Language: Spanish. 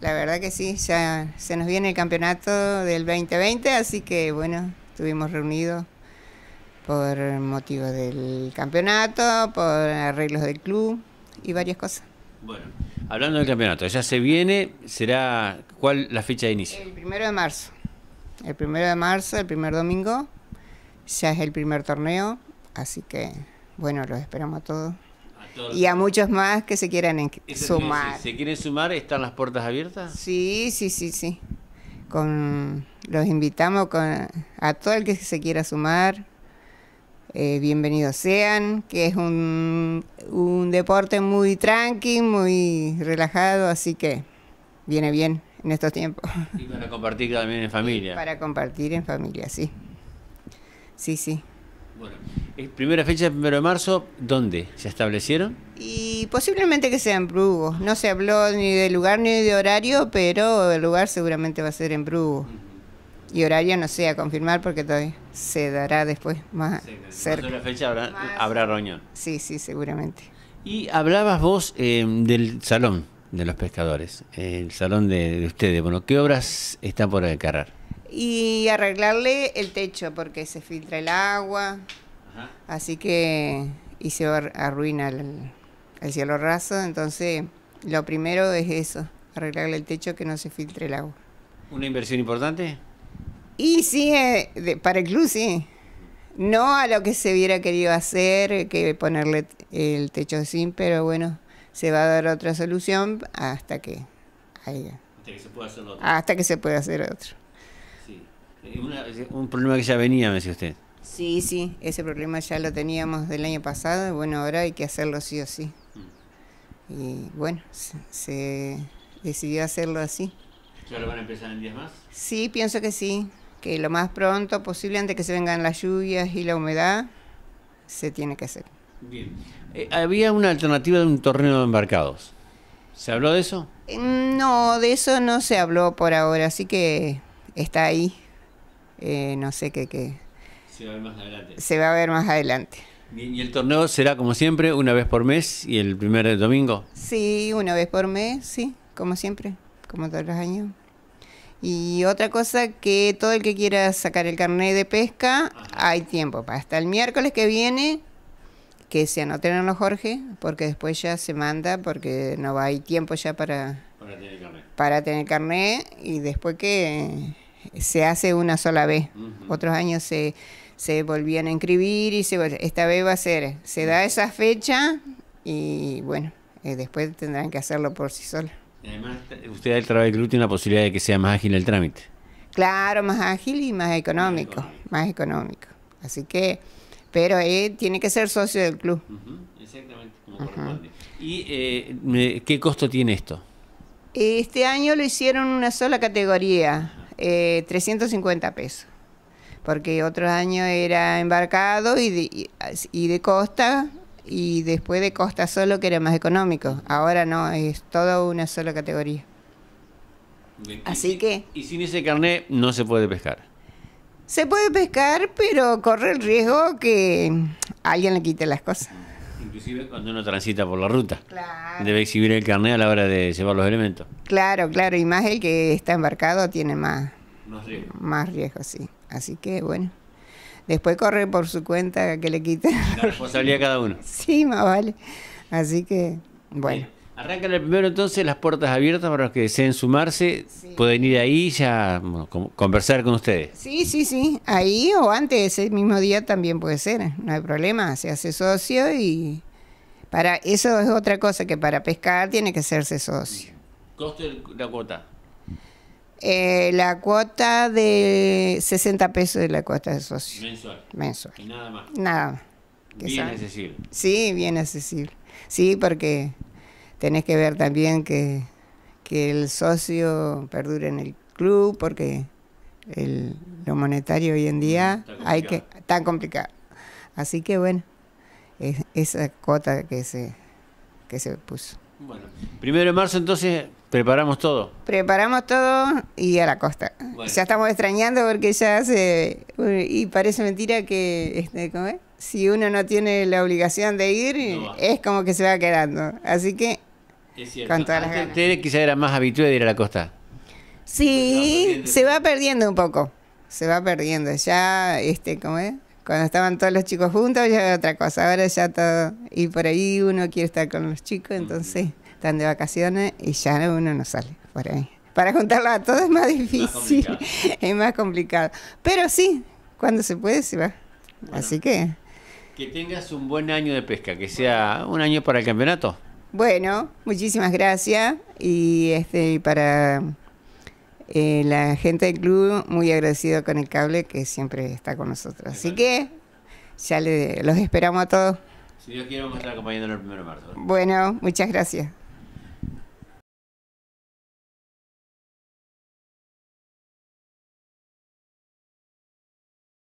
la verdad que sí, ya se nos viene el campeonato del 2020, así que bueno, estuvimos reunidos por motivos del campeonato, por arreglos del club y varias cosas. Bueno, hablando del campeonato, ya se viene, será ¿cuál la fecha de inicio? El primero de marzo. El primero de marzo, el primer domingo, ya es el primer torneo, así que bueno, los esperamos a todos y a muchos más que se quieran sumar. Si se quieren sumar, ¿están las puertas abiertas? Sí, sí, sí, sí. Con, los invitamos a todo el que se quiera sumar. Eh, bienvenidos sean, que es un, deporte muy tranqui, muy relajado, así que viene bien en estos tiempos. Y para compartir también en familia. para compartir en familia, sí. Sí, sí. Bueno, eh, primera fecha, primero de marzo, ¿dónde? ¿Se establecieron? Y posiblemente que sea en Brugo. No se habló ni de lugar ni de horario, pero el lugar seguramente va a ser en Brugo. Y horario no sé, a confirmar porque todavía se dará después más sí, cerca. la fecha habrá, reunión. Sí, sí, seguramente. Y hablabas vos eh, del salón de los pescadores, el salón de, de ustedes. Bueno, ¿qué obras están por encargar? y arreglarle el techo porque se filtra el agua. Así que y se arruina el, cielo raso, entonces lo primero es eso, arreglarle el techo que no se filtre el agua. ¿Una inversión importante? Y sí, eh, para el club sí. No a lo que se hubiera querido hacer, que ponerle el techo sin, pero bueno, se va a dar otra solución hasta que Hasta que se pueda hacer otro. Hasta que se pueda hacer otro. Eh, eh, un problema que ya venía, me decía usted. Sí, sí, ese problema ya lo teníamos del año pasado, y bueno, ahora hay que hacerlo sí o sí. Mm. Y bueno, se, decidió hacerlo así. ¿Ya lo van a empezar en días más? Sí, pienso que sí, que lo más pronto posible, antes que se vengan las lluvias y la humedad, se tiene que hacer. Bien. Eh, ¿Había una alternativa de un torneo de embarcados? ¿Se habló de eso? No, de eso no se habló por ahora, así que está ahí. Eh, no sé qué, qué. Se va a ver más adelante. Se va a ver más adelante. ¿Y el torneo será como siempre, una vez por mes y el primer domingo? Sí, una vez por mes, sí, como siempre, como todos los años. Y otra cosa que todo el que quiera sacar el carnet de pesca, hay tiempo para hasta el miércoles que viene que se anoten a los Jorge, porque después ya se manda, porque no va, hay tiempo ya para, para tener carnet. Para tener carnet y después que se hace una sola vez. Otros años se, se volvían a inscribir y se esta vez va a ser, se da esa fecha y bueno, eh, después tendrán que hacerlo por sí solos. Además, usted del trabajo del club tiene la posibilidad de que sea más ágil el trámite. Claro, más ágil y más económico, más económico. Así que, pero eh, tiene que ser socio del club. Exactamente, ¿Y eh, qué costo tiene esto? Este año lo hicieron una sola categoría eh, 350 pesos, porque otros años era embarcado y de, y, de costa y después de costa solo que era más económico. Ahora no, es toda una sola categoría. Así que... Y sin ese carnet no se puede pescar. Se puede pescar, pero corre el riesgo que alguien le quite las cosas. Inclusive cuando uno transita por la ruta. Debe exhibir el carnet a la hora de llevar los elementos. Claro, claro, y más el que está embarcado tiene más, más riesgo. Más riesgo, sí. Así que bueno. Después corre por su cuenta que le quiten. La responsabilidad cada uno. Sí, más vale. Así que, bueno. Arrancan el primero entonces las puertas abiertas para los que deseen sumarse, pueden ir ahí ya conversar con ustedes. Sí, sí, sí, ahí o antes, ese mismo día también puede ser, no hay problema, se hace socio y para eso es otra cosa que para pescar tiene que hacerse socio. ¿Costo la cuota? Eh, la cuota de 60 pesos de la cuota de socio. Mensual. Mensual. Y nada más. Nada más. Bien accesible. Sí, bien accesible. Sí, porque tenés que ver también que, el socio perdure en el club porque el, lo monetario hoy en mm, día hay que tan complicado. Así que bueno, es, esa cuota que se que se puso. Bueno, primero de marzo entonces preparamos todo. Preparamos todo y a la costa. Ya estamos extrañando porque ya hace y parece mentira que este, si uno no tiene la obligación de ir es como que se va quedando. Así que ¿Ustedes las quizá era más habitual de ir a la costa. Sí, se va perdiendo un poco. Se va perdiendo. Ya, este, ¿cómo es? Cuando estaban todos los chicos juntos ya era otra cosa. Ahora ya todo. Y por ahí uno quiere estar con los chicos, entonces están de vacaciones y ya uno no sale por ahí. Para juntarlos a todos es más difícil. es más complicado. Pero sí, cuando se puede se va. Así que. Que tengas un buen año de pesca, que sea un año para el campeonato. Bueno, muchísimas gracias y este para eh, la gente del club muy agradecido con el cable que siempre está con nosotros. Así que ya los esperamos a todos. Si Dios quiere, vamos a estar acompañándonos el 1 de marzo. Bueno, muchas gracias.